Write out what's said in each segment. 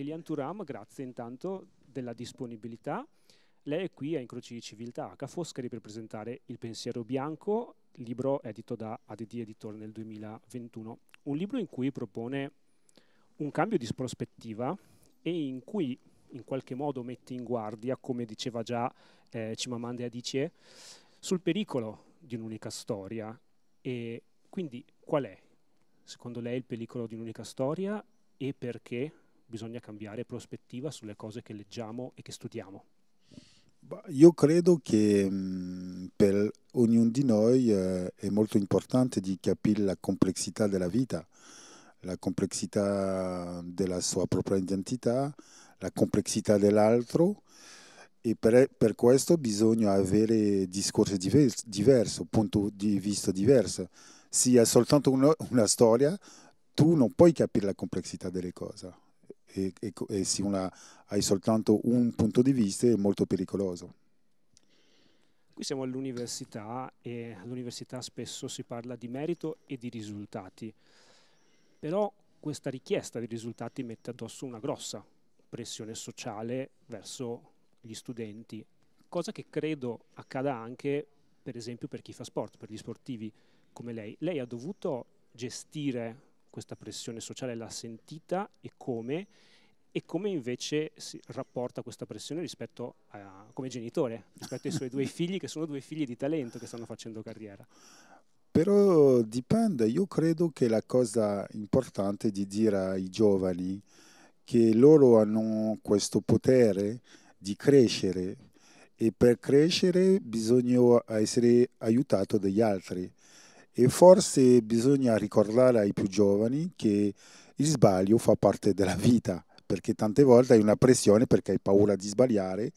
Elian Turam, grazie intanto della disponibilità. Lei è qui a Incroci di Civiltà H. Foscari per presentare Il pensiero bianco, libro edito da ADD Editor nel 2021. Un libro in cui propone un cambio di prospettiva e in cui in qualche modo mette in guardia, come diceva già eh, Cimamande Adice, sul pericolo di un'unica storia. E quindi qual è, secondo lei, il pericolo di un'unica storia e perché bisogna cambiare prospettiva sulle cose che leggiamo e che studiamo? Io credo che mm, per ognuno di noi eh, è molto importante di capire la complessità della vita, la complessità della sua propria identità, la complessità dell'altro e per, per, questo bisogna avere discorsi diversi, diversi, punti di vista diversi. Se hai soltanto una, una storia, tu non puoi capire la complessità delle cose e, e, e se una, hai soltanto un punto di vista è molto pericoloso. Qui siamo all'università e all'università spesso si parla di merito e di risultati, però questa richiesta di risultati mette addosso una grossa pressione sociale verso gli studenti, cosa che credo accada anche per esempio per chi fa sport, per gli sportivi come lei. Lei ha dovuto gestire questa pressione sociale l'ha sentita e come, e come invece si rapporta questa pressione rispetto a, come genitore, rispetto ai suoi due figli, che sono due figli di talento che stanno facendo carriera. Però dipende, io credo che la cosa importante è di dire ai giovani che loro hanno questo potere di crescere e per crescere bisogna essere aiutato dagli altri e forse bisogna ricordare ai più giovani che il sbaglio fa parte della vita, perché tante volte hai una pressione perché hai paura di sbagliare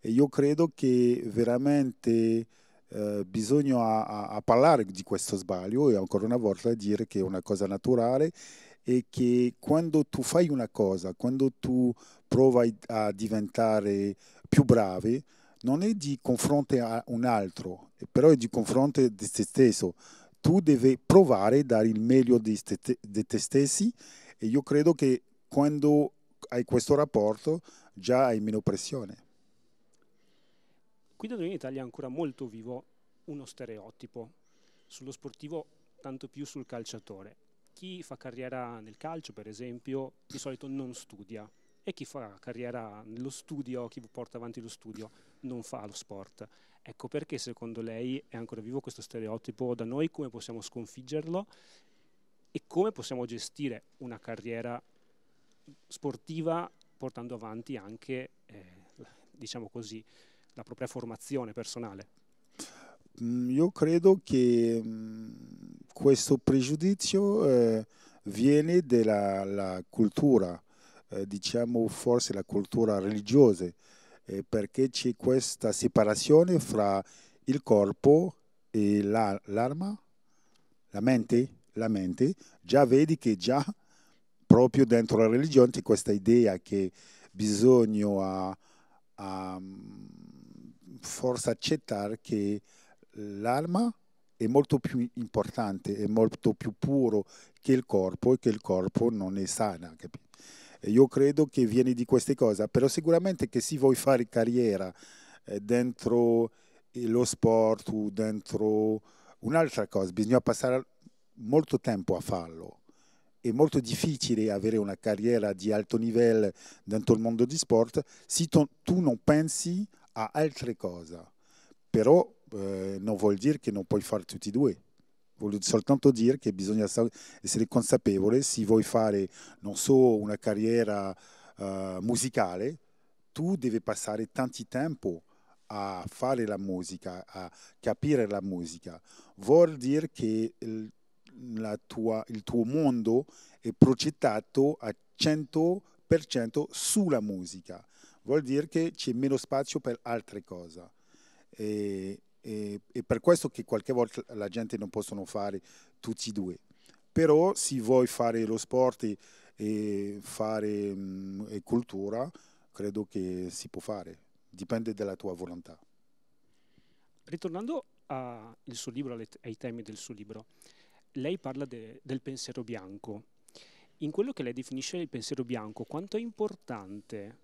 e io credo che veramente eh, bisogna a, a parlare di questo sbaglio e ancora una volta dire che è una cosa naturale e che quando tu fai una cosa, quando tu provi a diventare più brave, non è di confronto a un altro, però è di confronto a se stesso tu devi provare a dare il meglio di te, di te stessi e io credo che quando hai questo rapporto già hai meno pressione. Qui da noi in Italia è ancora molto vivo uno stereotipo sullo sportivo, tanto più sul calciatore. Chi fa carriera nel calcio, per esempio, di solito non studia e chi fa carriera nello studio, chi porta avanti lo studio, non fa lo sport. Ecco perché secondo lei è ancora vivo questo stereotipo da noi, come possiamo sconfiggerlo e come possiamo gestire una carriera sportiva portando avanti anche, eh, diciamo così, la propria formazione personale. Mm, io credo che mm, questo pregiudizio eh, viene dalla cultura, eh, diciamo forse la cultura religiosa eh, perché c'è questa separazione fra il corpo e la, l'anima, la mente, la mente, già vedi che già proprio dentro la religione c'è questa idea che bisogna a, a, forse accettare che l'arma è molto più importante, è molto più puro che il corpo e che il corpo non è sana, capito? Io credo che vieni di queste cose, però sicuramente che se vuoi fare carriera eh, dentro eh, lo sport o dentro un'altra cosa, bisogna passare molto tempo a farlo. È molto difficile avere una carriera di alto livello dentro il mondo di sport se tu non pensi a altre cose. Però eh, non vuol dire che non puoi fare tutti e due voglio soltanto dire che bisogna essere consapevole se vuoi fare non solo una carriera uh, musicale, tu devi passare tanto tempo a fare la musica, a capire la musica. Vuol dire che il, tua, il tuo mondo è progettato a 100% sulla musica. Vuol dire che c'è meno spazio per altre cose. E e, e per questo che qualche volta la gente non possono fare tutti e due. Però se vuoi fare lo sport e fare mh, mm, e cultura, credo che si può fare, dipende dalla tua volontà. Ritornando al suo libro, ai temi del suo libro, lei parla de, del pensiero bianco. In quello che lei definisce il pensiero bianco, quanto è importante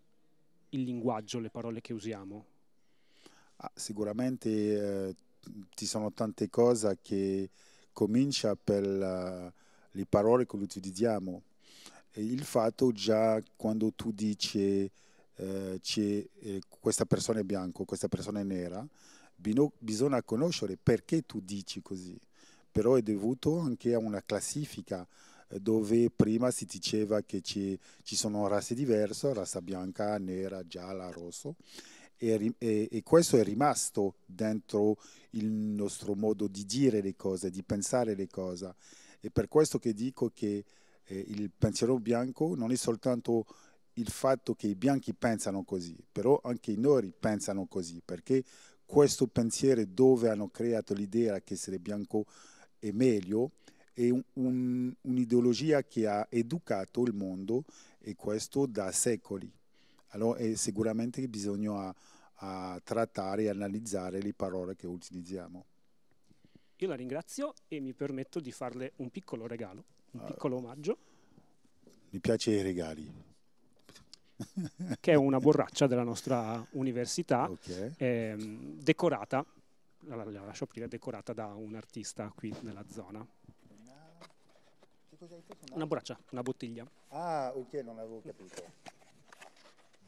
il linguaggio, le parole che usiamo? Ah, sicuramente eh, ci sono tante cose che cominciano per la, le parole che utilizziamo. E il fatto già quando tu dici eh, eh, questa persona è bianca, questa persona è nera, bisogna conoscere perché tu dici così. Però è dovuto anche a una classifica eh, dove prima si diceva che ci, ci sono razze diverse, razza bianca, nera, gialla, rosso, e, e, e, questo è rimasto dentro il nostro modo di dire le cose, di pensare le cose. E per questo che dico che eh, il pensiero bianco non è soltanto il fatto che i bianchi pensano così, però anche i nori pensano così, perché questo pensiero dove hanno creato l'idea che essere bianco è meglio, è un, un, un'ideologia che ha educato il mondo e questo da secoli. Allora è sicuramente bisogna a, a trattare e analizzare le parole che utilizziamo. Io la ringrazio e mi permetto di farle un piccolo regalo, un ah. piccolo omaggio. Mi piace i regali che è una borraccia della nostra università, okay. ehm, decorata, la, la, lascio aprire, decorata da un artista qui nella zona. Una borraccia, una bottiglia. Ah, ok, non avevo capito.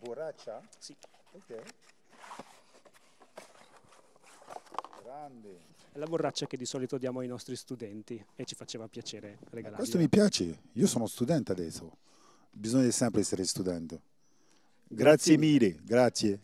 Borraccia? Sì. Ok. Grande. È la borraccia che di solito diamo ai nostri studenti e ci faceva piacere regalare. questo mi piace, io sono studente adesso, bisogna sempre essere studente. Grazie, grazie mille, grazie.